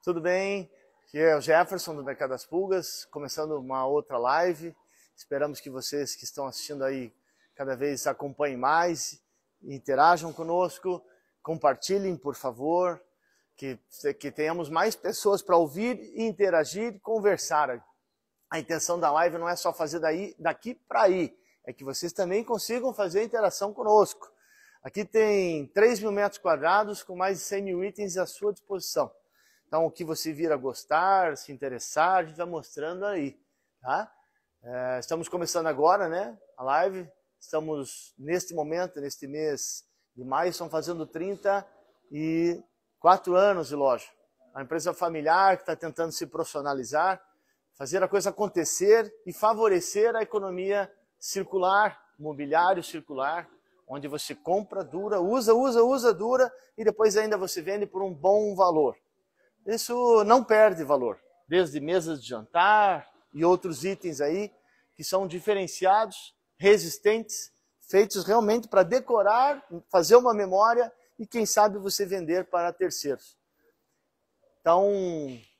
Tudo bem? Aqui é o Jefferson do Mercado das Pulgas, começando uma outra live. Esperamos que vocês que estão assistindo aí cada vez acompanhem mais, interajam conosco, compartilhem, por favor, que, que tenhamos mais pessoas para ouvir, interagir e conversar. A intenção da live não é só fazer daí, daqui para aí, é que vocês também consigam fazer a interação conosco. Aqui tem 3 mil metros quadrados com mais de 100 mil itens à sua disposição. Então, o que você vir a gostar, se interessar, a gente vai tá mostrando aí, tá? É, estamos começando agora, né? A live. Estamos, neste momento, neste mês de maio, estão fazendo 34 anos de loja. A empresa familiar que está tentando se profissionalizar, fazer a coisa acontecer e favorecer a economia circular, mobiliário circular, onde você compra, dura, usa, usa, usa, dura e depois ainda você vende por um bom valor. Isso não perde valor, desde mesas de jantar e outros itens aí que são diferenciados, resistentes, feitos realmente para decorar, fazer uma memória e quem sabe você vender para terceiros. Então,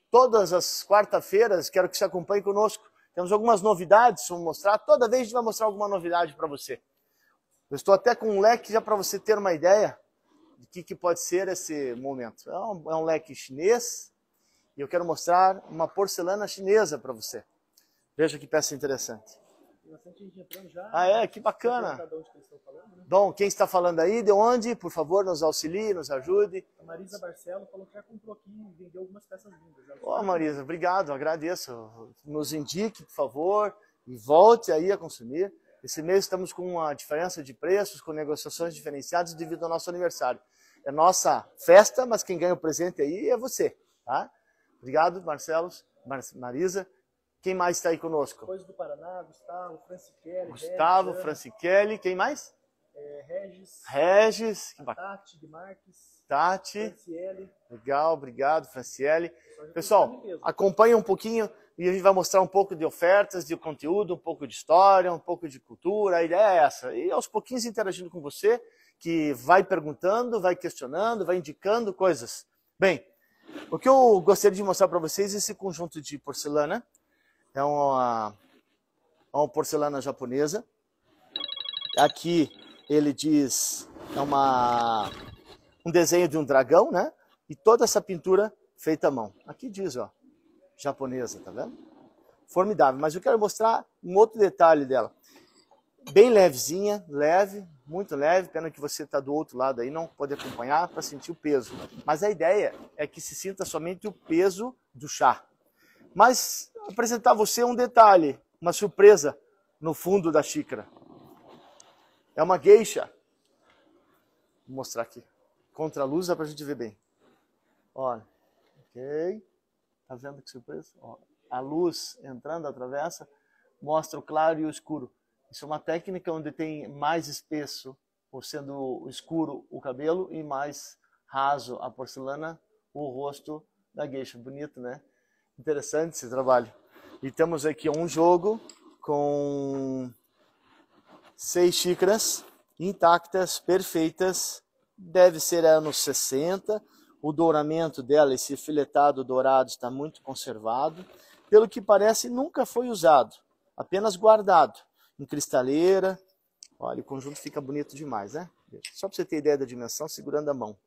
todas as quarta-feiras, quero que você acompanhe conosco. Temos algumas novidades, vamos mostrar. Toda vez a gente vai mostrar alguma novidade para você. Eu estou até com um leque já para você ter uma ideia. O que, que pode ser esse momento. É um, é um leque chinês e eu quero mostrar uma porcelana chinesa para você. Veja que peça interessante. Já, ah, é? Que bacana. Falando, né? Bom, quem está falando aí, de onde? Por favor, nos auxilie, nos ajude. A Marisa Barcelo falou que já comprou aqui e vendeu algumas peças lindas. Ô, oh, Marisa, obrigado, agradeço. Nos indique, por favor, e volte aí a consumir. Esse mês estamos com uma diferença de preços, com negociações diferenciadas devido ao nosso aniversário. É nossa festa, mas quem ganha o presente aí é você, tá? Obrigado, Marcelos, Mar Marisa. Quem mais está aí conosco? Coisa do Paraná, Gustavo, Francichelli. Gustavo, né? Francichelli. Quem mais? É, Regis. Regis. Tati de Marques. Tati. Franciele. Legal, obrigado, Franciele. Pessoal, acompanha um pouquinho e a gente vai mostrar um pouco de ofertas, de conteúdo, um pouco de história, um pouco de cultura. A ideia é essa. E aos pouquinhos interagindo com você, que vai perguntando, vai questionando, vai indicando coisas. Bem, o que eu gostaria de mostrar para vocês é esse conjunto de porcelana. É uma, é uma porcelana japonesa. Aqui ele diz, é uma um desenho de um dragão, né? E toda essa pintura feita à mão. Aqui diz, ó, japonesa, tá vendo? Formidável. Mas eu quero mostrar um outro detalhe dela. Bem levezinha, leve, muito leve. Pena que você está do outro lado aí, não pode acompanhar para sentir o peso. Mas a ideia é que se sinta somente o peso do chá. Mas apresentar a você um detalhe, uma surpresa no fundo da xícara. É uma geisha. Vou mostrar aqui. Contra a luz dá a gente ver bem. Olha. Ok. Tá vendo que surpresa? Ó, a luz entrando, atravessa, mostra o claro e o escuro. Isso é uma técnica onde tem mais espesso, por sendo escuro o cabelo, e mais raso a porcelana, o rosto da gueixa. Bonito, né? Interessante esse trabalho. E temos aqui um jogo com seis xícaras intactas, perfeitas, deve ser anos 60. O douramento dela, esse filetado dourado, está muito conservado. Pelo que parece, nunca foi usado, apenas guardado em cristaleira. Olha, o conjunto fica bonito demais, né? Só para você ter ideia da dimensão, segurando a mão.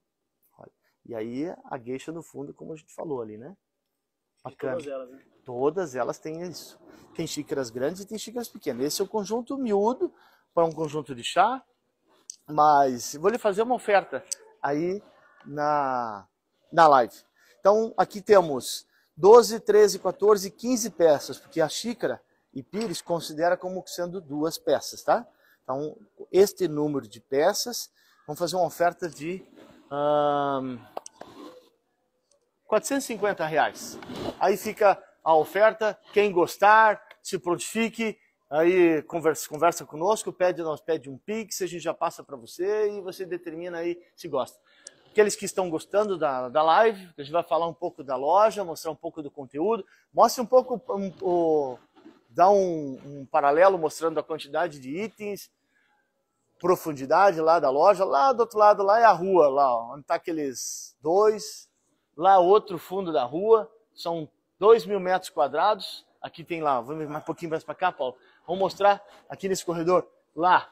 Olha. E aí a gueixa no fundo, como a gente falou ali, né? Bacana. Todas elas, né? Todas elas têm isso. Tem xícaras grandes e tem xícaras pequenas. Esse é o conjunto miúdo para um conjunto de chá, mas vou lhe fazer uma oferta aí na, na live. Então, aqui temos 12, 13, 14, 15 peças, porque a xícara e pires considera como sendo duas peças, tá? Então, este número de peças, vamos fazer uma oferta de hum, 450 reais. Aí fica a oferta, quem gostar, se prontifique, aí conversa, conversa conosco, pede, nós pede um pix, a gente já passa para você e você determina aí se gosta. Aqueles que estão gostando da, da live, a gente vai falar um pouco da loja, mostrar um pouco do conteúdo, mostre um pouco, um, o, dá um, um paralelo mostrando a quantidade de itens, profundidade lá da loja, lá do outro lado, lá é a rua, lá onde está aqueles dois, lá outro fundo da rua, são dois mil metros quadrados, aqui tem lá, vamos mais um pouquinho mais para cá, Paulo, Vou mostrar aqui nesse corredor. Lá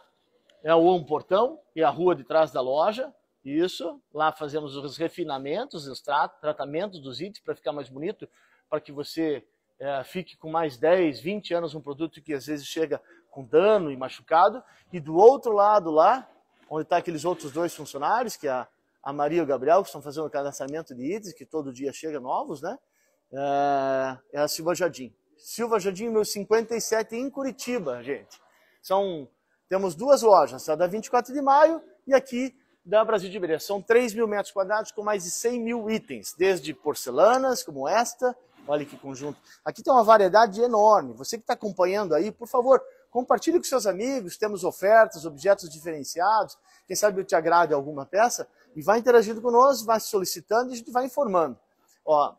é o um portão e a rua de trás da loja. Isso. Lá fazemos os refinamentos, os tratamentos dos itens para ficar mais bonito, para que você é, fique com mais 10, 20 anos um produto que às vezes chega com dano e machucado. E do outro lado lá, onde está aqueles outros dois funcionários, que é a, a Maria e o Gabriel, que estão fazendo o cadastramento de itens, que todo dia chega novos, né? É, é a Silva Jardim. Silva Jardim 1057 em Curitiba, gente. São, temos duas lojas, a da 24 de maio e aqui da Brasil de Iberê. São 3 mil metros quadrados com mais de 100 mil itens, desde porcelanas, como esta, olha que conjunto. Aqui tem uma variedade enorme. Você que está acompanhando aí, por favor, compartilhe com seus amigos, temos ofertas, objetos diferenciados, quem sabe eu te agrade alguma peça, e vai interagindo conosco, vai solicitando e a gente vai informando. Ó,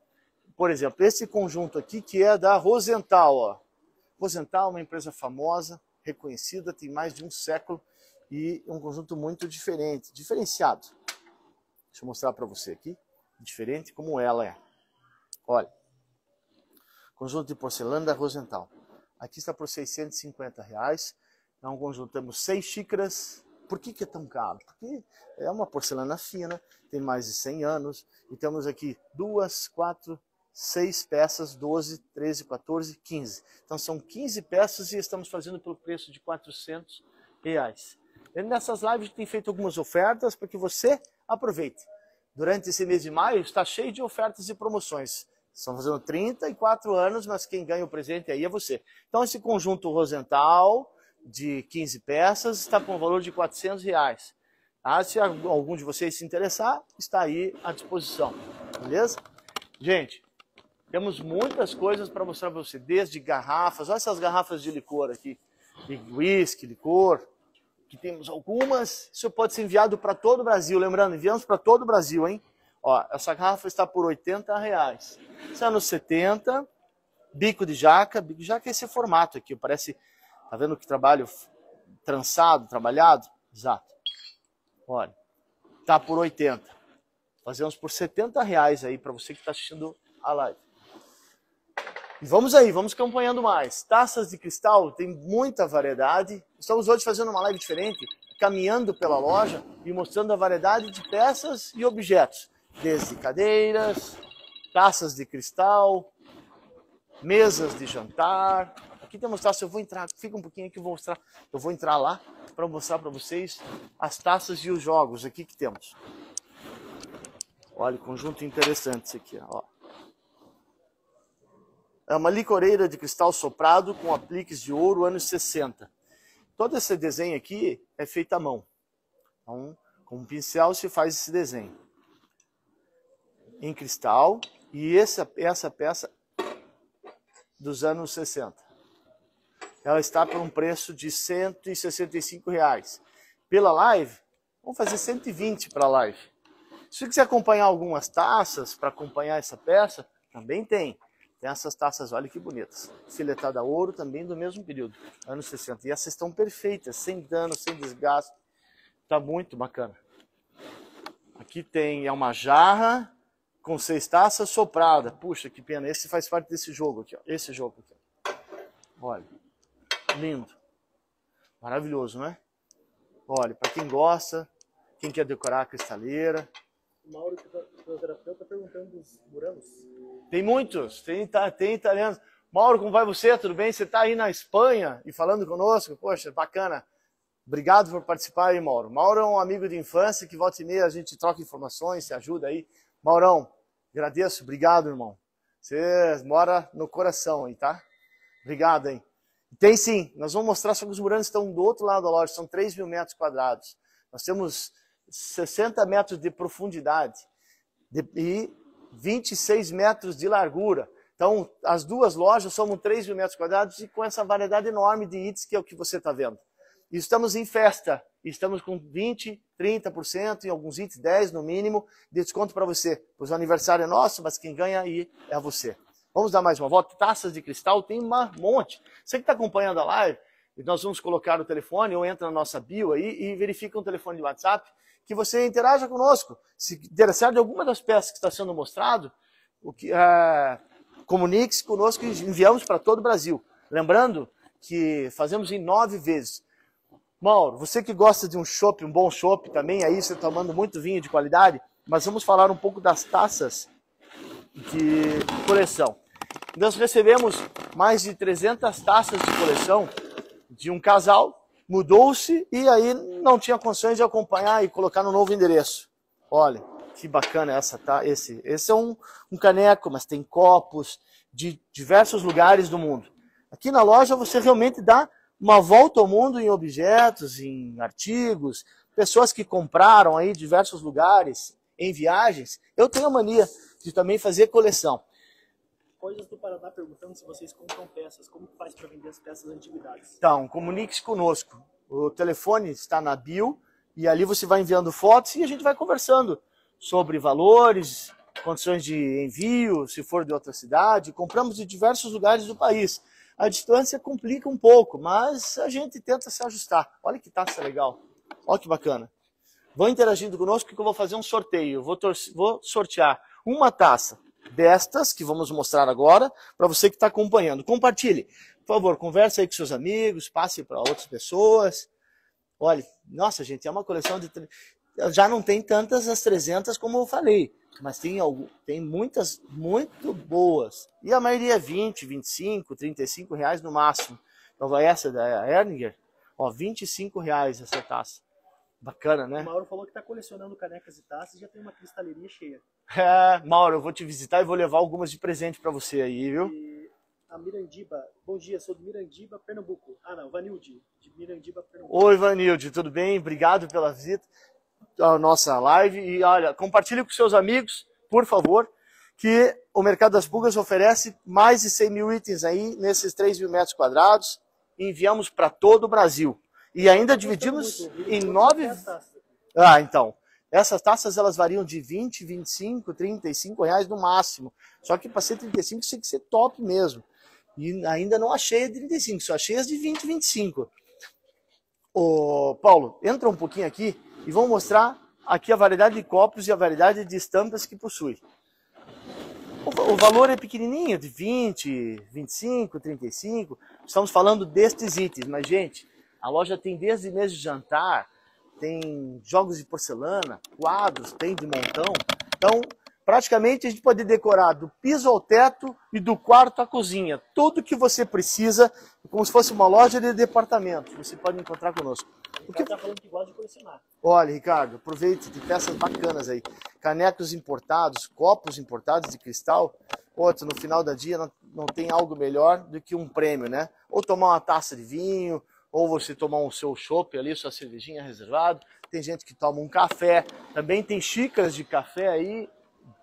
por exemplo, esse conjunto aqui que é da Rosenthal. Ó. Rosenthal é uma empresa famosa, reconhecida, tem mais de um século e é um conjunto muito diferente, diferenciado. Deixa eu mostrar para você aqui, diferente como ela é. Olha, conjunto de porcelana da Rosenthal. Aqui está por 650 reais. É um conjunto, temos seis xícaras. Por que, que é tão caro? Porque é uma porcelana fina, tem mais de 100 anos. E temos aqui duas, quatro, 6 peças, 12, 13, 14, 15. Então são 15 peças e estamos fazendo pelo preço de 400 reais. E nessas lives tem feito algumas ofertas para que você aproveite. Durante esse mês de maio está cheio de ofertas e promoções. Estão fazendo 34 anos, mas quem ganha o presente aí é você. Então esse conjunto Rosenthal de 15 peças está com o valor de 400 reais. Ah, se algum de vocês se interessar, está aí à disposição. Beleza? Gente, temos muitas coisas para mostrar para você, desde garrafas, olha essas garrafas de licor aqui, de whisky, licor, que temos algumas. Isso pode ser enviado para todo o Brasil, lembrando, enviamos para todo o Brasil, hein? Ó, essa garrafa está por 80 reais. Isso é nos 70, bico de jaca, bico de jaca é esse formato aqui, parece, tá vendo que trabalho trançado, trabalhado? Exato. Olha, tá por 80. Fazemos por 70 reais aí para você que está assistindo a live. E vamos aí, vamos acompanhando mais. Taças de cristal tem muita variedade. Estamos hoje fazendo uma live diferente, caminhando pela loja e mostrando a variedade de peças e objetos, desde cadeiras, taças de cristal, mesas de jantar. Aqui temos taças, eu vou entrar, fica um pouquinho aqui, eu vou mostrar. Eu vou entrar lá para mostrar para vocês as taças e os jogos aqui que temos. Olha, conjunto interessante isso aqui, ó. É uma licoreira de cristal soprado com apliques de ouro, anos 60. Todo esse desenho aqui é feito à mão. Então, com um pincel se faz esse desenho. Em cristal. E essa, essa peça dos anos 60. Ela está por um preço de 165 reais. Pela live, vamos fazer 120 para a live. Se você quiser acompanhar algumas taças para acompanhar essa peça, também tem. Tem essas taças, olha que bonitas. Filetada a ouro também do mesmo período, anos 60. E essas estão perfeitas, sem dano, sem desgaste. Tá muito bacana. Aqui tem é uma jarra com seis taças soprada. Puxa, que pena. Esse faz parte desse jogo aqui, ó. Esse jogo aqui. Olha. Lindo. Maravilhoso, né? Olha, para quem gosta, quem quer decorar a cristaleira. Mauro, que está tá tá perguntando dos murangos. Tem muitos, tem, tem italianos. Mauro, como vai você? Tudo bem? Você está aí na Espanha e falando conosco? Poxa, bacana. Obrigado por participar aí, Mauro. Mauro é um amigo de infância que volta e meia a gente troca informações, se ajuda aí. Maurão, agradeço, obrigado, irmão. Você mora no coração aí, tá? Obrigado, hein? Tem sim, nós vamos mostrar só que os murantes estão do outro lado da loja, são 3 mil metros quadrados. Nós temos 60 metros de profundidade e 26 metros de largura. Então, as duas lojas somam 3 mil metros quadrados e com essa variedade enorme de itens que é o que você está vendo. E estamos em festa, estamos com 20, 30%, em alguns itens, 10% no mínimo, de desconto para você. Pois o aniversário é nosso, mas quem ganha aí é você. Vamos dar mais uma volta. Taças de cristal tem um monte. Você que está acompanhando a live, nós vamos colocar o telefone ou entra na nossa bio aí e verifica o um telefone de WhatsApp que você interaja conosco. Se interessar de alguma das peças que está sendo mostrado, o que, ah, comunique-se conosco e enviamos para todo o Brasil. Lembrando que fazemos em nove vezes. Mauro, você que gosta de um chopp, um bom chopp também, aí você tomando muito vinho de qualidade, mas vamos falar um pouco das taças de coleção. Nós recebemos mais de 300 taças de coleção de um casal mudou-se e aí não tinha condições de acompanhar e colocar no novo endereço. Olha, que bacana essa, tá? Esse, esse é um, um caneco, mas tem copos de diversos lugares do mundo. Aqui na loja você realmente dá uma volta ao mundo em objetos, em artigos, pessoas que compraram aí diversos lugares, em viagens. Eu tenho a mania de também fazer coleção. Coisas do Paraná perguntando se vocês compram peças, como faz para vender as peças antiguidades? Então, comunique-se conosco. O telefone está na bio e ali você vai enviando fotos e a gente vai conversando sobre valores, condições de envio, se for de outra cidade. Compramos de diversos lugares do país. A distância complica um pouco, mas a gente tenta se ajustar. Olha que taça legal. Olha que bacana. Vão interagindo conosco que eu vou fazer um sorteio. Vou, vou sortear uma taça destas que vamos mostrar agora para você que está acompanhando. Compartilhe. Por favor, converse aí com seus amigos, passe para outras pessoas. Olha, nossa gente, é uma coleção de... Já não tem tantas as 300 como eu falei, mas tem, tem muitas muito boas. E a maioria é 20, 25, 35 reais no máximo. Então vai essa da Erninger ó, 25 reais essa taça. Bacana, né? O Mauro falou que está colecionando canecas e taças e já tem uma cristaleria cheia. É, Mauro, eu vou te visitar e vou levar algumas de presente para você aí, viu? E a Mirandiba, bom dia, sou de Mirandiba, Pernambuco. Ah, não, Vanilde, de Mirandiba, Pernambuco. Oi, Vanilde, tudo bem? Obrigado pela visita à nossa live. E olha, compartilhe com seus amigos, por favor, que o Mercado das Bugas oferece mais de 100 mil itens aí nesses 3 mil metros quadrados. Enviamos para todo o Brasil e ainda dividimos em nove. Ah, então. Essas taças elas variam de 20, 25, 35 reais no máximo. Só que para ser 35 tem que ser top mesmo. E ainda não achei a 35, só achei as de 20, 25. Ô, Paulo, entra um pouquinho aqui e vou mostrar aqui a variedade de copos e a variedade de estampas que possui. O, o valor é pequenininho, de 20, 25, 35. Estamos falando destes itens, mas gente, a loja tem desde mesa de jantar, tem jogos de porcelana, quadros, tem de montão. Então, praticamente a gente pode decorar do piso ao teto e do quarto à cozinha. Tudo que você precisa, como se fosse uma loja de departamento, você pode encontrar conosco. O que está falando que gosta de colecionar. Olha, Ricardo, aproveite, tem peças bacanas aí. Canecos importados, copos importados de cristal. Outro, no final da dia não, não tem algo melhor do que um prêmio, né? Ou tomar uma taça de vinho, ou você tomar o um seu chopp ali, sua cervejinha reservada. Tem gente que toma um café, também tem xícaras de café aí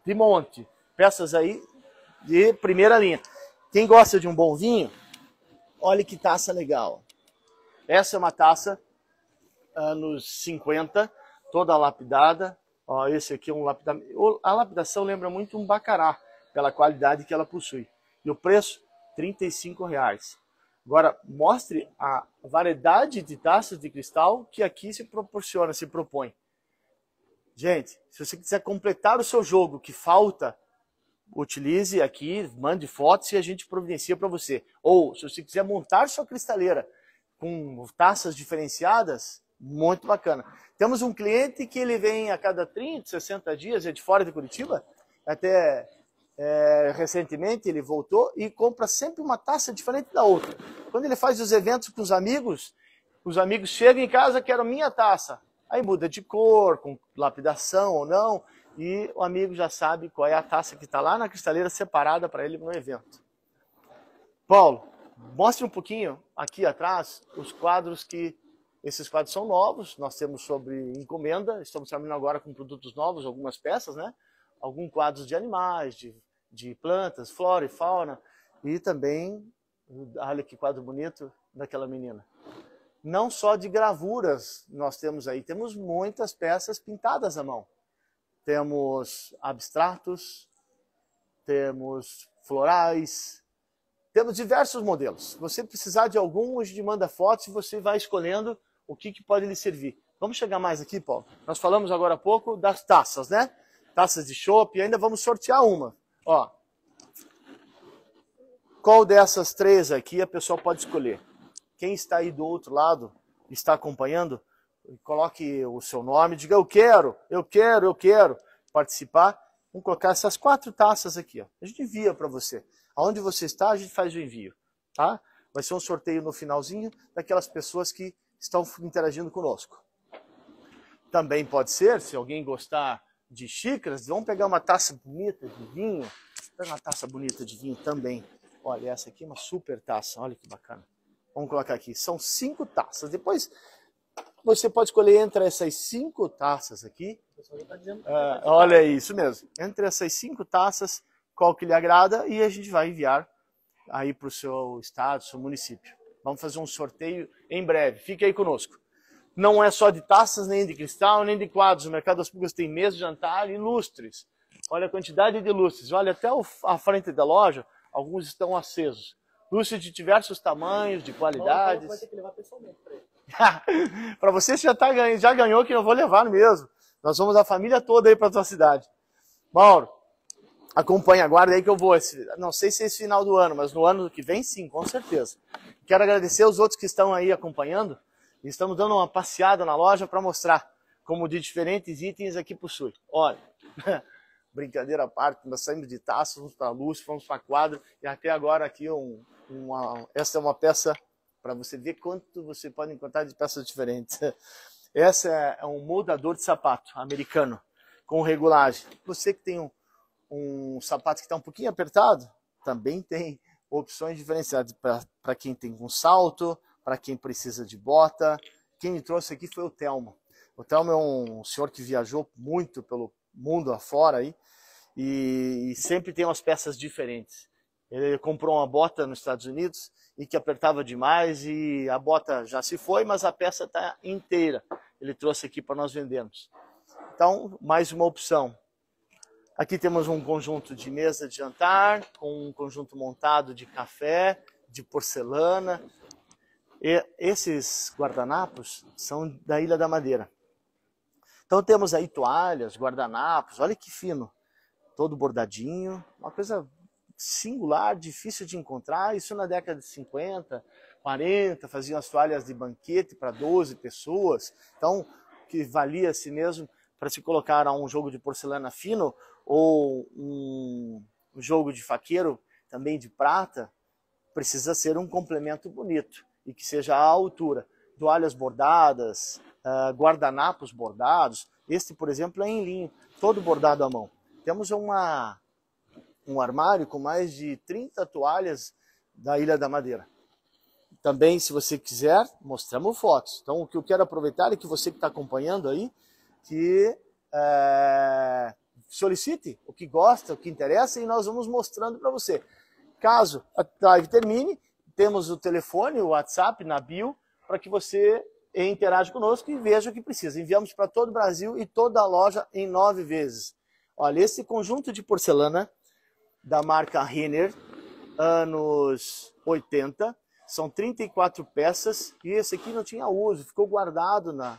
de monte, peças aí de primeira linha. Quem gosta de um bom vinho, olha que taça legal. Essa é uma taça anos 50, toda lapidada. Ó, esse aqui é um lapidamento. A lapidação lembra muito um bacará, pela qualidade que ela possui. E o preço, R$ 35 reais. Agora, mostre a variedade de taças de cristal que aqui se proporciona, se propõe. Gente, se você quiser completar o seu jogo que falta, utilize aqui, mande fotos e a gente providencia para você. Ou, se você quiser montar sua cristaleira com taças diferenciadas, muito bacana. Temos um cliente que ele vem a cada 30, 60 dias, é de fora de Curitiba, até é, recentemente, ele voltou e compra sempre uma taça diferente da outra. Quando ele faz os eventos com os amigos, os amigos chegam em casa, quero minha taça. Aí muda de cor, com lapidação ou não, e o amigo já sabe qual é a taça que está lá na cristaleira separada para ele no evento. Paulo, mostre um pouquinho aqui atrás os quadros que esses quadros são novos, nós temos sobre encomenda, estamos trabalhando agora com produtos novos, algumas peças, né? Alguns quadros de animais, de de plantas, flora e fauna, e também, olha que quadro bonito daquela menina. Não só de gravuras nós temos aí, temos muitas peças pintadas à mão. Temos abstratos, temos florais, temos diversos modelos. Se você precisar de algum, hoje manda fotos e você vai escolhendo o que, que pode lhe servir. Vamos chegar mais aqui, Paulo. Nós falamos agora há pouco das taças, né? Taças de chopp, ainda vamos sortear uma. Ó, qual dessas três aqui a pessoa pode escolher? Quem está aí do outro lado, está acompanhando, coloque o seu nome, diga eu quero, eu quero, eu quero participar. Vamos colocar essas quatro taças aqui. Ó. A gente envia para você. Aonde você está, a gente faz o envio. Tá? Vai ser um sorteio no finalzinho daquelas pessoas que estão interagindo conosco. Também pode ser, se alguém gostar de xícaras, vamos pegar uma taça bonita de vinho. Pega uma taça bonita de vinho também. Olha, essa aqui é uma super taça, olha que bacana. Vamos colocar aqui, são cinco taças. Depois você pode escolher entre essas cinco taças aqui. Ah, olha isso mesmo. Entre essas cinco taças, qual que lhe agrada e a gente vai enviar aí para o seu estado, seu município. Vamos fazer um sorteio em breve. Fique aí conosco não é só de taças, nem de cristal, nem de quadros. O mercado das pulgas tem mesa, jantar e lustres. Olha a quantidade de lustres. Olha até a frente da loja, alguns estão acesos. Lustres de diversos tamanhos, de qualidades. Vai ter que levar pessoalmente para ele. para você, você já, tá, já ganhou que eu vou levar mesmo. Nós vamos a família toda aí para tua cidade. Mauro, acompanha, aguarda aí que eu vou. Esse, não sei se é esse final do ano, mas no ano que vem sim, com certeza. Quero agradecer aos outros que estão aí acompanhando. Estamos dando uma passeada na loja para mostrar como de diferentes itens aqui possui. Olha, brincadeira à parte, nós saímos de taça, fomos para a luz, fomos para a quadra e até agora aqui um, uma, essa é uma peça para você ver quanto você pode encontrar de peças diferentes. Essa é, é um moldador de sapato americano com regulagem. Você que tem um, um sapato que está um pouquinho apertado, também tem opções diferenciadas para quem tem com salto, para quem precisa de bota. Quem me trouxe aqui foi o Telmo. O Telmo é um senhor que viajou muito pelo mundo afora aí e, e sempre tem umas peças diferentes. Ele comprou uma bota nos Estados Unidos e que apertava demais e a bota já se foi, mas a peça está inteira. Ele trouxe aqui para nós vendermos. Então, mais uma opção. Aqui temos um conjunto de mesa de jantar, com um conjunto montado de café, de porcelana, e esses guardanapos são da Ilha da Madeira. Então temos aí toalhas, guardanapos, olha que fino, todo bordadinho, uma coisa singular, difícil de encontrar. Isso na década de 50, 40, faziam as toalhas de banquete para 12 pessoas, então que valia a si mesmo para se colocar a um jogo de porcelana fino ou um jogo de faqueiro também de prata, precisa ser um complemento bonito e que seja à altura. Toalhas bordadas, uh, guardanapos bordados. Este, por exemplo, é em linho, todo bordado à mão. Temos uma, um armário com mais de 30 toalhas da Ilha da Madeira. Também, se você quiser, mostramos fotos. Então, o que eu quero aproveitar é que você que está acompanhando aí, que é, solicite o que gosta, o que interessa, e nós vamos mostrando para você. Caso a live termine, temos o telefone, o WhatsApp na bio, para que você interaja conosco e veja o que precisa. Enviamos para todo o Brasil e toda a loja em nove vezes. Olha, esse conjunto de porcelana da marca Rinner, anos 80, são 34 peças e esse aqui não tinha uso, ficou guardado na,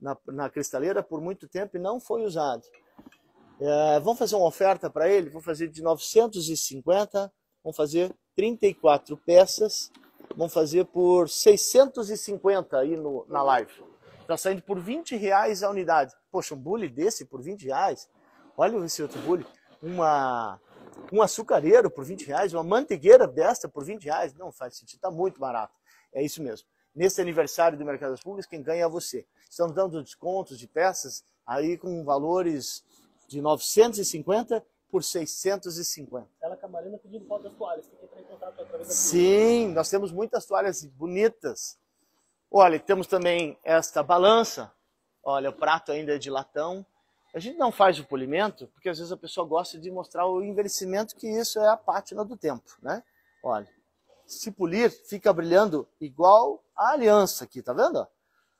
na, na cristaleira por muito tempo e não foi usado. É, vamos fazer uma oferta para ele? Vamos fazer de 950, vamos fazer 34 peças, vão fazer por 650 aí no, na live. Está saindo por 20 reais a unidade. Poxa, um bule desse por 20 reais? Olha esse outro bule. Uma, um açucareiro por 20 reais, uma mantegueira desta por 20 reais. Não faz sentido, está muito barato. É isso mesmo. Nesse aniversário do Mercado das Públicas, quem ganha é você. Estamos dando descontos de peças aí com valores de 950 por 650. Ela camarina pedindo foto das toalhas. Tá? contato através da Sim, nós temos muitas toalhas bonitas. Olha, temos também esta balança. Olha, o prato ainda é de latão. A gente não faz o polimento, porque às vezes a pessoa gosta de mostrar o envelhecimento, que isso é a pátina do tempo, né? Olha, se polir, fica brilhando igual a aliança aqui, tá vendo?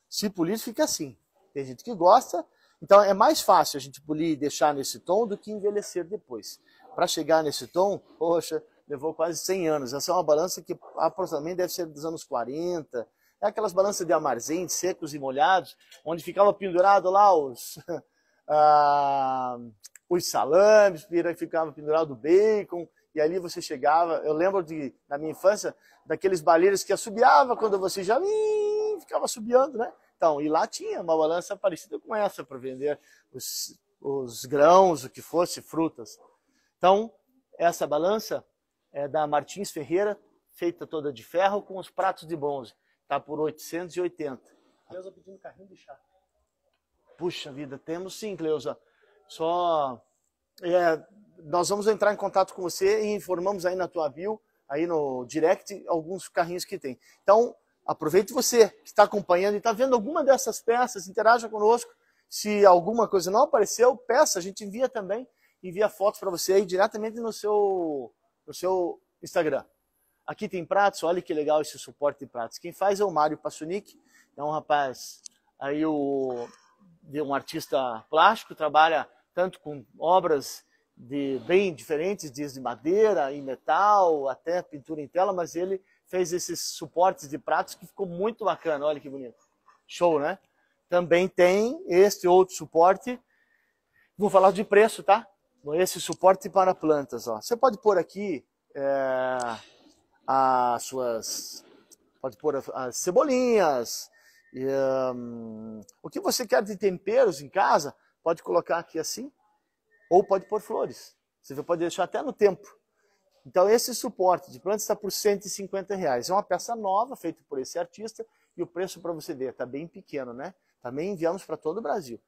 Se polir, fica assim. Tem gente que gosta, então é mais fácil a gente polir e deixar nesse tom do que envelhecer depois. Para chegar nesse tom, poxa, levou quase 100 anos. Essa é uma balança que aproximadamente deve ser dos anos 40. É aquelas balanças de armazém, secos e molhados, onde ficava pendurado lá os, ah, os salames, ficava pendurado o bacon, e ali você chegava. Eu lembro de, na minha infância, daqueles baleiros que assobiava quando você já ficava assobiando, né? Então, e lá tinha uma balança parecida com essa para vender os, os grãos, o que fosse, frutas. Então, essa balança é, da Martins Ferreira, feita toda de ferro, com os pratos de bronze. Está por 880. Cleusa pedindo carrinho de chá. Puxa vida, temos sim, Cleusa. Só. É, nós vamos entrar em contato com você e informamos aí na tua bio, aí no direct, alguns carrinhos que tem. Então, aproveite você que está acompanhando e está vendo alguma dessas peças, interaja conosco. Se alguma coisa não apareceu, peça, a gente envia também, envia fotos para você aí diretamente no seu no seu Instagram. Aqui tem pratos, olha que legal esse suporte de pratos. Quem faz é o Mário Passunic, é um rapaz aí o de um artista plástico, trabalha tanto com obras de bem diferentes, desde madeira e metal, até pintura em tela, mas ele fez esses suportes de pratos que ficou muito bacana, olha que bonito. Show, né? Também tem este outro suporte. Vou falar de preço, tá? Esse suporte para plantas, ó. Você pode pôr aqui é, as suas, pode pôr as cebolinhas, e, um, o que você quer de temperos em casa, pode colocar aqui assim, ou pode pôr flores. Você pode deixar até no tempo. Então esse suporte de plantas está por 150 reais. É uma peça nova feita por esse artista e o preço para você ver está bem pequeno, né? Também enviamos para todo o Brasil.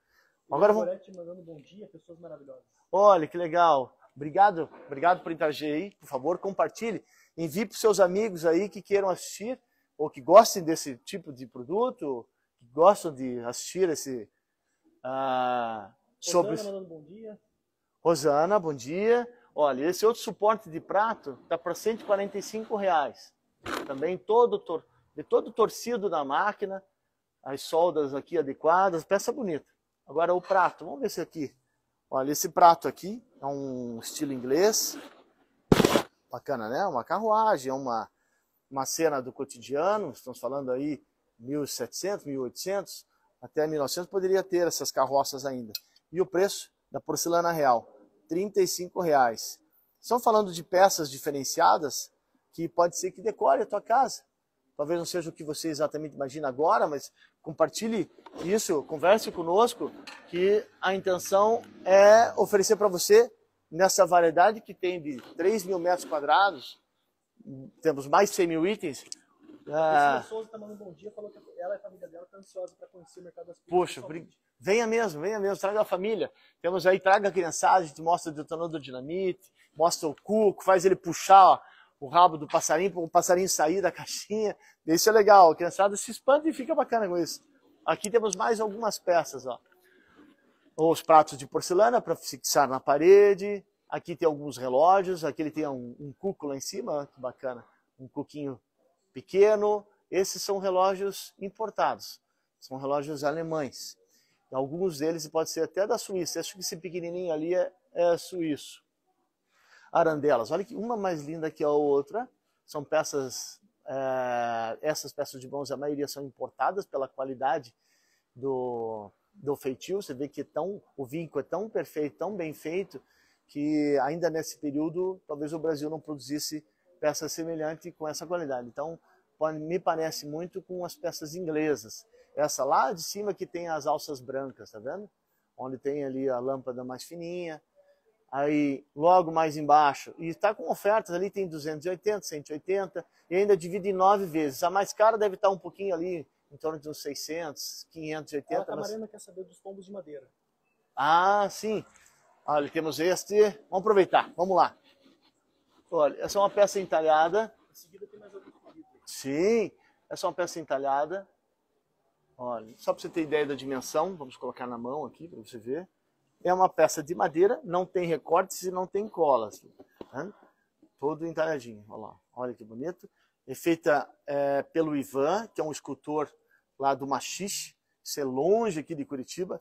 Agora vamos. mandando bom dia, pessoas maravilhosas. Olha, que legal. Obrigado, obrigado por interagir aí. Por favor, compartilhe. Envie para seus amigos aí que queiram assistir ou que gostem desse tipo de produto, que gostam de assistir esse. Ah, sobre... Rosana mandando bom dia. Rosana, bom dia. Olha, esse outro suporte de prato está para 145 reais. Também todo tor... de todo torcido na máquina, as soldas aqui adequadas, peça bonita. Agora o prato, vamos ver se aqui. Olha, esse prato aqui é um estilo inglês. Bacana, né? Uma carruagem, é uma, uma cena do cotidiano. Estamos falando aí 1700, 1800, até 1900 poderia ter essas carroças ainda. E o preço da porcelana real, 35 reais. Estão falando de peças diferenciadas que pode ser que decore a tua casa talvez não seja o que você exatamente imagina agora, mas compartilhe isso, converse conosco, que a intenção é oferecer para você, nessa variedade que tem de 3 mil metros quadrados, temos mais de 100 mil itens. A Souza está mandando um bom dia, falou que ela e a família dela estão tá ansiosa para conhecer o mercado das Poxa, brin... venha mesmo, venha mesmo, traga a família. Temos aí, traga a criançada, a gente mostra o detonador de dinamite, mostra o cuco, faz ele puxar ó, o rabo do passarinho, para o passarinho sair da caixinha. Isso é legal, a criançada se expande e fica bacana com isso. Aqui temos mais algumas peças, ó. Os pratos de porcelana para fixar na parede. Aqui tem alguns relógios. Aqui ele tem um, um cuco lá em cima, que bacana. Um cuquinho pequeno. Esses são relógios importados. São relógios alemães. Alguns deles pode ser até da Suíça. Acho que esse pequenininho ali é, é suíço. Arandelas. Olha que uma mais linda que a outra. São peças ah, essas peças de bronze, a maioria são importadas pela qualidade do, do feitio. Você vê que tão, o vinco é tão perfeito, tão bem feito, que ainda nesse período talvez o Brasil não produzisse peça semelhante com essa qualidade. Então, me parece muito com as peças inglesas. Essa lá de cima que tem as alças brancas, tá vendo? Onde tem ali a lâmpada mais fininha, aí logo mais embaixo, e está com ofertas ali, tem 280, 180, e ainda divide em nove vezes. A mais cara deve estar tá um pouquinho ali, em torno de uns 600, 580. Ah, a Camarena quer saber dos pombos de madeira. Ah, sim. Olha, temos este. Vamos aproveitar, vamos lá. Olha, essa é uma peça entalhada. Em seguida tem mais algum Sim, essa é uma peça entalhada. Olha, só para você ter ideia da dimensão, vamos colocar na mão aqui para você ver é uma peça de madeira, não tem recortes e não tem colas. Né? Todo entalhadinho, olha lá, olha que bonito. É feita é, pelo Ivan, que é um escultor lá do Machixe, isso é longe aqui de Curitiba,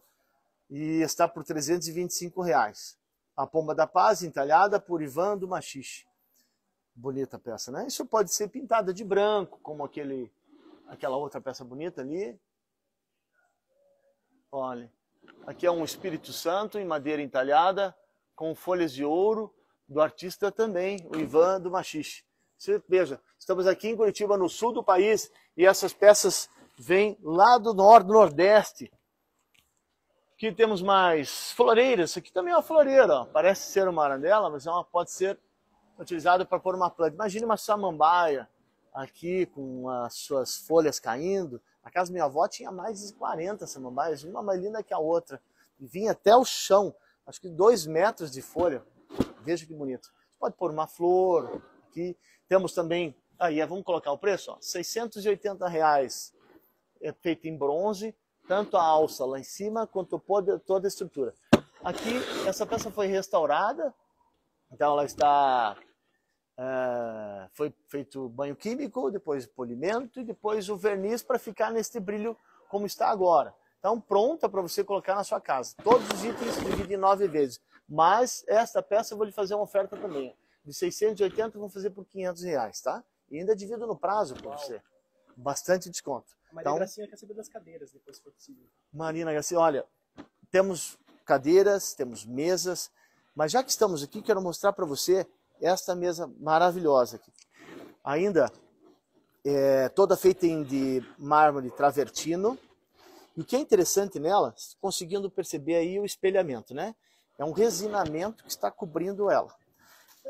e está por 325 reais. A Pomba da Paz, entalhada por Ivan do Machixe. Bonita peça, né? Isso pode ser pintada de branco, como aquele, aquela outra peça bonita ali. Olha. Aqui é um Espírito Santo em madeira entalhada, com folhas de ouro, do artista também, o Ivan do Machixe. Você veja, estamos aqui em Curitiba, no sul do país, e essas peças vêm lá do norte, do nordeste. Aqui temos mais floreiras, isso aqui também é uma floreira, ó. parece ser uma arandela, mas é uma, pode ser utilizada para pôr uma planta. Imagine uma samambaia aqui com as suas folhas caindo, a casa da minha avó tinha mais de 40 samambaias, uma mais linda que a outra. E vinha até o chão, acho que dois metros de folha. Veja que bonito. Você pode pôr uma flor aqui. Temos também, aí é, vamos colocar o preço, ó, 680 reais. É feito em bronze, tanto a alça lá em cima quanto toda a estrutura. Aqui, essa peça foi restaurada, então ela está Uh, foi feito banho químico, depois polimento e depois o verniz para ficar neste brilho como está agora. Então pronta para você colocar na sua casa. Todos os itens divididos em nove vezes. Mas esta peça eu vou lhe fazer uma oferta também. De 680 eu vou fazer por 500 reais, tá? E ainda divido no prazo para você. Bastante desconto. Marina então, Gracinha quer saber das cadeiras, depois se for possível. Marina Gracinha, olha, temos cadeiras, temos mesas, mas já que estamos aqui, quero mostrar para você esta mesa maravilhosa aqui. Ainda é, toda feita em de mármore travertino. E o que é interessante nela, conseguindo perceber aí o espelhamento, né? É um resinamento que está cobrindo ela.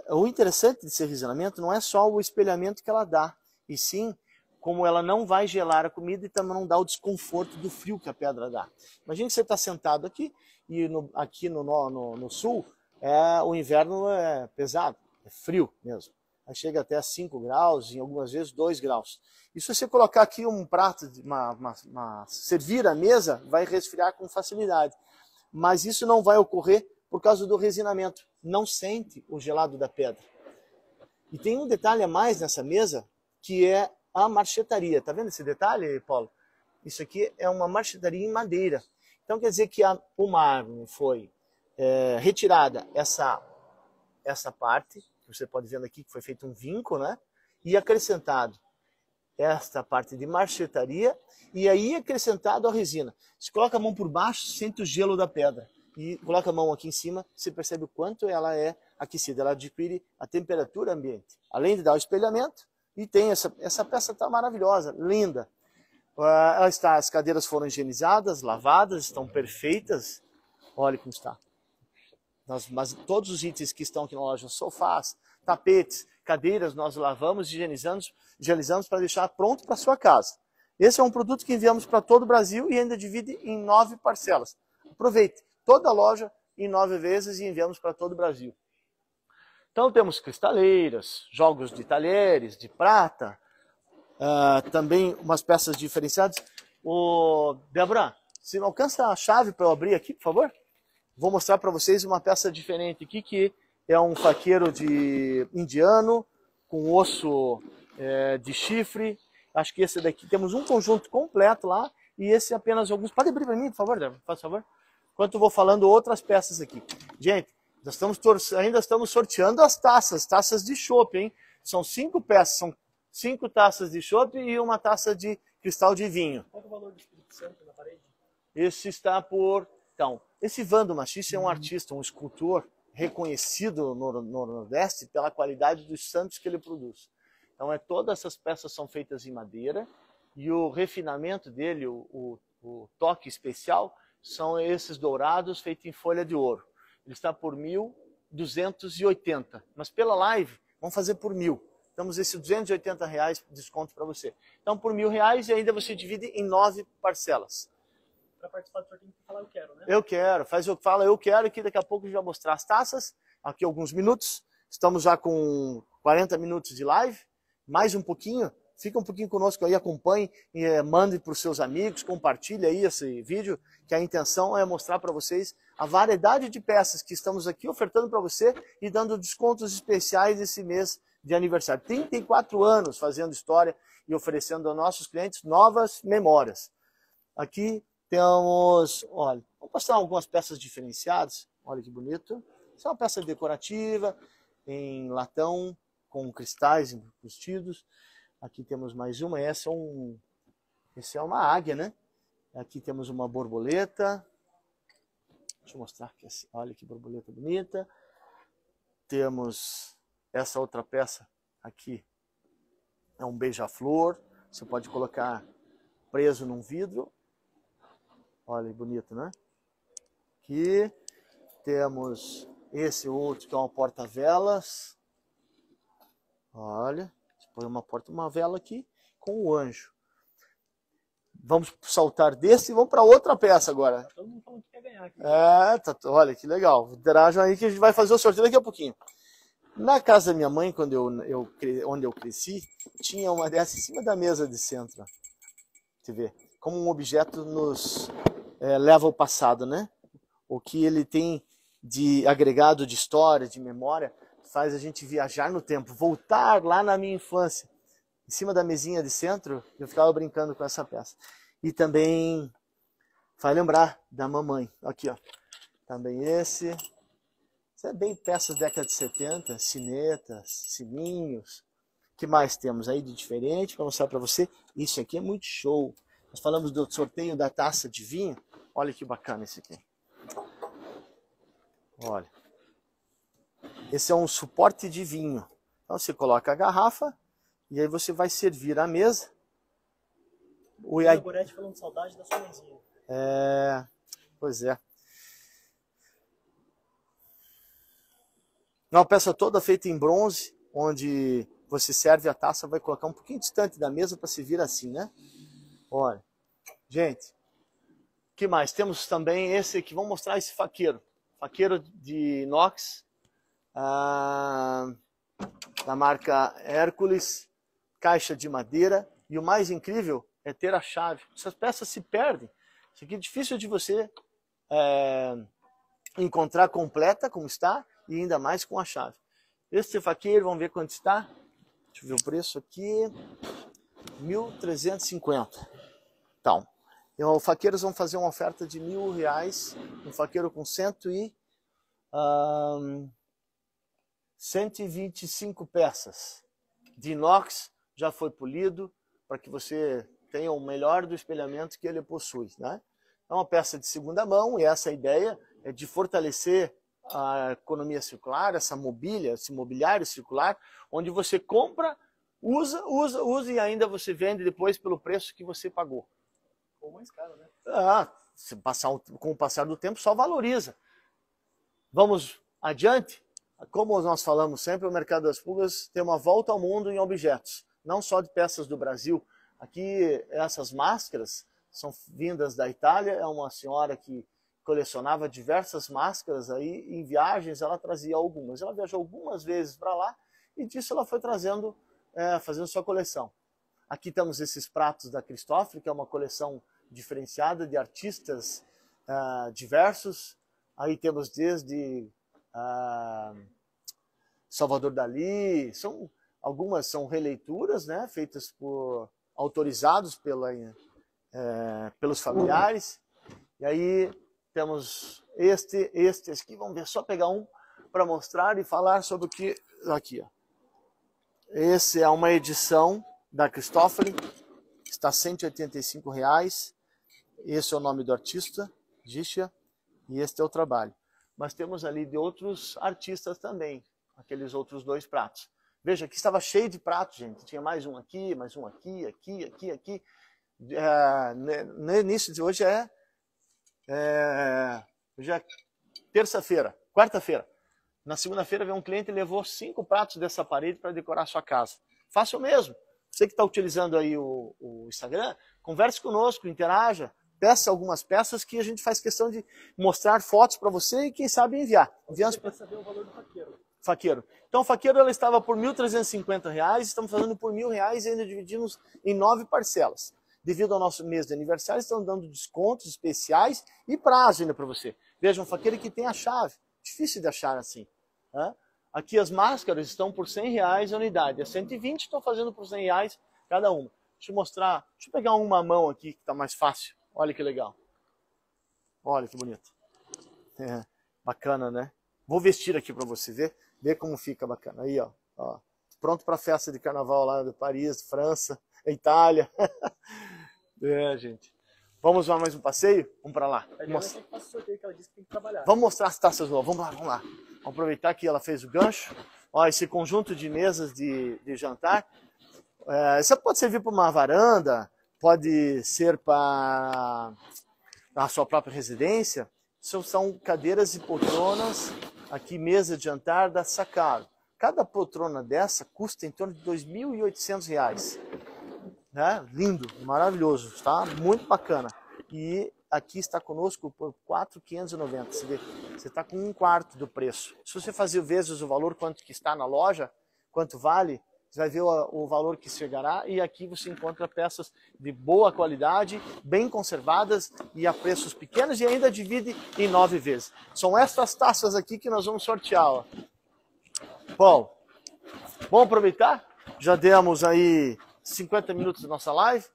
O interessante desse resinamento não é só o espelhamento que ela dá, e sim como ela não vai gelar a comida e também não dá o desconforto do frio que a pedra dá. Imagina que você está sentado aqui, e no, aqui no, no, no, sul, é, o inverno é pesado é frio mesmo. Chega até 5 graus, em algumas vezes 2 graus. E se você colocar aqui um prato, uma, uma, uma, servir a mesa, vai resfriar com facilidade. Mas isso não vai ocorrer por causa do resinamento. Não sente o gelado da pedra. E tem um detalhe a mais nessa mesa, que é a marchetaria. Tá vendo esse detalhe, Paulo? Isso aqui é uma marchetaria em madeira. Então quer dizer que a, uma árvore foi é, retirada essa, essa parte, que você pode ver aqui que foi feito um vinco, né? E acrescentado esta parte de marchetaria e aí acrescentado a resina. Se coloca a mão por baixo, sente o gelo da pedra e coloca a mão aqui em cima, você percebe o quanto ela é aquecida, ela adquire a temperatura ambiente. Além de dar o espelhamento, e tem essa, essa peça tá maravilhosa, linda. Uh, ela está, as cadeiras foram higienizadas, lavadas, estão perfeitas. Olha como está. Nós, mas todos os itens que estão aqui na loja, sofás, tapetes, cadeiras, nós lavamos e higienizamos, higienizamos para deixar pronto para sua casa. Esse é um produto que enviamos para todo o Brasil e ainda divide em nove parcelas. Aproveite toda a loja em nove vezes e enviamos para todo o Brasil. Então temos cristaleiras, jogos de talheres, de prata, uh, também umas peças diferenciadas. O Débora, se alcança a chave para eu abrir aqui, por favor? Vou mostrar para vocês uma peça diferente aqui, que é um faqueiro de indiano, com osso é, de chifre. Acho que esse daqui, temos um conjunto completo lá, e esse é apenas alguns. Pode abrir para mim, por favor, Débora, faz favor. Enquanto eu vou falando outras peças aqui. Gente, nós estamos ainda estamos sorteando as taças, taças de chope, hein? São cinco peças, são cinco taças de chope e uma taça de cristal de vinho. Qual é o valor do Espírito Santo na parede? Esse está por, então, esse Vando Machista é um uhum. artista, um escultor reconhecido no, no Nordeste pela qualidade dos santos que ele produz. Então, é, todas essas peças são feitas em madeira e o refinamento dele, o, o, o toque especial, são esses dourados feitos em folha de ouro. Ele está por 1.280, mas pela live vamos fazer por mil. Estamos esses 280 reais de desconto para você. Então, por mil reais e ainda você divide em nove parcelas para participar do sorteio tem falar eu quero, né? Eu quero, faz o fala eu quero que daqui a pouco a gente vai mostrar as taças, aqui alguns minutos. Estamos já com 40 minutos de live, mais um pouquinho. Fica um pouquinho conosco aí, acompanhe, eh, mande para os seus amigos, compartilhe aí esse vídeo, que a intenção é mostrar para vocês a variedade de peças que estamos aqui ofertando para você e dando descontos especiais esse mês de aniversário. 34 anos fazendo história e oferecendo aos nossos clientes novas memórias. Aqui temos, olha, vou mostrar algumas peças diferenciadas. Olha que bonito. Isso é uma peça decorativa, em latão, com cristais incrustados Aqui temos mais uma. Essa é, um, essa é uma águia, né? Aqui temos uma borboleta. Deixa eu mostrar aqui. Assim, olha que borboleta bonita. Temos essa outra peça aqui. É um beija-flor. Você pode colocar preso num vidro Olha, bonito, né? Aqui temos esse outro que é uma porta-velas. Olha, põe uma porta, uma vela aqui com o anjo. Vamos saltar desse e vamos para outra peça agora. Tá todo mundo falando que quer ganhar aqui. É, tá, olha que legal. Interajam aí que a gente vai fazer o sorteio daqui a pouquinho. Na casa da minha mãe, quando eu, eu, onde eu cresci, tinha uma dessa em cima da mesa de centro. Você vê, como um objeto nos, é, leva ao passado, né? O que ele tem de agregado de história, de memória, faz a gente viajar no tempo, voltar lá na minha infância. Em cima da mesinha de centro, eu ficava brincando com essa peça. E também faz lembrar da mamãe. Aqui, ó. Também esse. Isso é bem peças da década de 70, sinetas, sininhos. que mais temos aí de diferente para mostrar para você? Isso aqui é muito show. Nós falamos do sorteio da taça de vinho. Olha que bacana esse aqui. Olha. Esse é um suporte de vinho. Então você coloca a garrafa e aí você vai servir a mesa. O Iaguete Ia... Borete falando saudade da sua mesinha. É, pois é. Uma peça toda feita em bronze, onde você serve a taça, vai colocar um pouquinho distante da mesa para servir assim, né? Olha, gente, que mais? Temos também esse que vamos mostrar esse faqueiro. Faqueiro de inox. Ah, da marca Hércules. Caixa de madeira. E o mais incrível é ter a chave. Essas peças se perdem. Isso aqui é difícil de você é, encontrar completa, como está, e ainda mais com a chave. Esse faqueiro, vamos ver quanto está. Deixa eu ver o preço aqui. 1.350. Então, então, faqueiros vão fazer uma oferta de mil reais, um faqueiro com cento e, um, 125 peças de inox, já foi polido, para que você tenha o melhor do espelhamento que ele possui. Né? É uma peça de segunda mão e essa é ideia é de fortalecer a economia circular, essa mobília, esse mobiliário circular, onde você compra, usa, usa, usa e ainda você vende depois pelo preço que você pagou. Ou mais caro, né? Ah, se passar, com o passar do tempo, só valoriza. Vamos adiante? Como nós falamos sempre, o mercado das pulgas tem uma volta ao mundo em objetos, não só de peças do Brasil. Aqui, essas máscaras são vindas da Itália, é uma senhora que colecionava diversas máscaras aí, em viagens ela trazia algumas. Ela viajou algumas vezes para lá e disso ela foi trazendo, é, fazendo sua coleção. Aqui temos esses pratos da Christoffel, que é uma coleção diferenciada de artistas uh, diversos. Aí temos desde uh, Salvador Dali, são algumas são releituras, né, feitas por autorizados pela, uh, pelos familiares. E aí temos este, este, aqui. Vamos ver, só pegar um para mostrar e falar sobre o que aqui. Ó. Esse é uma edição da Christopher está R$ 185 reais. Esse é o nome do artista, Disha, e este é o trabalho. Mas temos ali de outros artistas também, aqueles outros dois pratos. Veja, aqui estava cheio de pratos, gente. Tinha mais um aqui, mais um aqui, aqui, aqui, aqui. É, no início de hoje é, é, é terça-feira, quarta-feira. Na segunda-feira veio um cliente e levou cinco pratos dessa parede para decorar a sua casa. Faça o mesmo. Você que está utilizando aí o, o Instagram, converse conosco, interaja peça, algumas peças que a gente faz questão de mostrar fotos para você e quem sabe enviar. Enviamos para saber o valor do faqueiro. Faqueiro. Então, o faqueiro ela estava por R$ 1.350, estamos fazendo por R$ 1.000 e ainda dividimos em nove parcelas. Devido ao nosso mês de aniversário, estamos dando descontos especiais e prazo ainda para você. Vejam, um faqueiro que tem a chave. Difícil de achar assim. Né? Aqui as máscaras estão por R$ reais a unidade. A 120 estou fazendo por R$ reais cada uma. Deixa eu mostrar, deixa eu pegar uma mão aqui que está mais fácil. Olha que legal. Olha que bonito. É, bacana, né? Vou vestir aqui para você ver, ver como fica bacana. Aí, ó, ó pronto para a festa de carnaval lá de Paris, França, Itália. é, gente. Vamos lá mais um passeio? Vamos para lá. Mostra... Vamos mostrar as taças novas. Vamos lá, vamos lá. Vamos aproveitar que ela fez o gancho. Ó, esse conjunto de mesas de, de jantar. É, isso pode servir para uma varanda, pode ser para a sua própria residência, são cadeiras e poltronas, aqui mesa de jantar da Sacaro. Cada poltrona dessa custa em torno de R$ 2.800. Né? Lindo, maravilhoso, tá? Muito bacana. E aqui está conosco por 4,590. Você vê, você está com um quarto do preço. Se você fazer vezes o valor quanto que está na loja, quanto vale, você vai ver o, o valor que chegará e aqui você encontra peças de boa qualidade, bem conservadas e a preços pequenos e ainda divide em nove vezes. São estas taças aqui que nós vamos sortear. Ó. Bom, vamos aproveitar? Já demos aí 50 minutos da nossa live.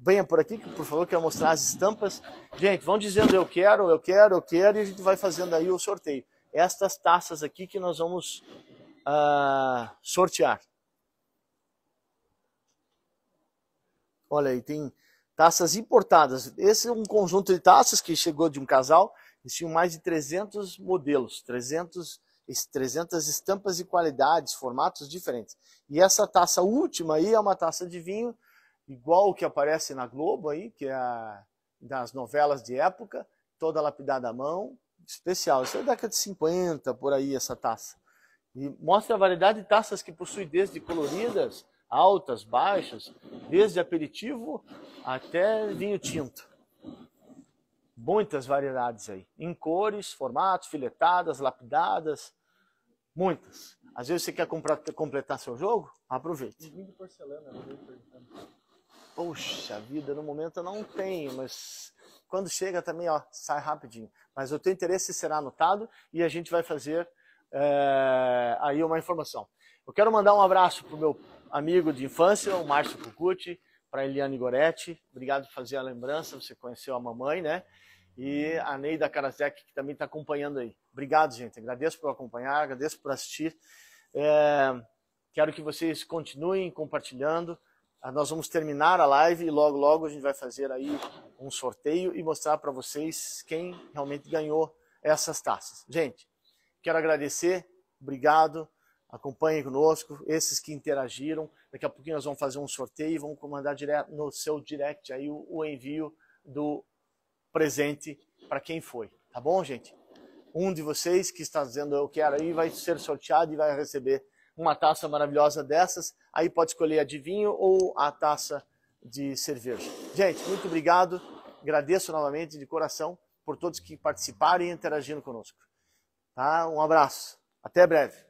Venha por aqui, por favor, quero mostrar as estampas. Gente, vão dizendo eu quero, eu quero, eu quero, e a gente vai fazendo aí o sorteio. Estas taças aqui que nós vamos uh, sortear. Olha aí, tem taças importadas. Esse é um conjunto de taças que chegou de um casal. Eles tinham mais de 300 modelos, 300, 300 estampas e qualidades, formatos diferentes. E essa taça última aí é uma taça de vinho, igual o que aparece na Globo aí, que é a, das novelas de época, toda lapidada à mão, especial. Isso é da década de 50, por aí, essa taça. E mostra a variedade de taças que possui, desde coloridas altas, baixas, desde aperitivo até vinho tinto. Muitas variedades aí, em cores, formatos, filetadas, lapidadas, muitas. Às vezes você quer comprar, completar seu jogo, aproveite. Vinho de né? porcelana, Poxa vida, no momento eu não tenho, mas quando chega também, ó, sai rapidinho. Mas o teu interesse será anotado e a gente vai fazer é, aí uma informação. Eu quero mandar um abraço pro meu amigo de infância, o Márcio Cucuti, para Eliane Goretti. Obrigado por fazer a lembrança, você conheceu a mamãe, né? E a Neida Karasek, que também está acompanhando aí. Obrigado, gente. Agradeço por acompanhar, agradeço por assistir. É... Quero que vocês continuem compartilhando. Ah, nós vamos terminar a live e logo, logo a gente vai fazer aí um sorteio e mostrar para vocês quem realmente ganhou essas taças. Gente, quero agradecer, obrigado. Acompanhem conosco, esses que interagiram. Daqui a pouquinho nós vamos fazer um sorteio e vamos mandar direto no seu direct aí o, o envio do presente para quem foi. Tá bom, gente? Um de vocês que está dizendo eu quero aí vai ser sorteado e vai receber uma taça maravilhosa dessas. Aí pode escolher a de vinho ou a taça de cerveja. Gente, muito obrigado. Agradeço novamente de coração por todos que participarem e interagindo conosco. Tá? Um abraço. Até breve.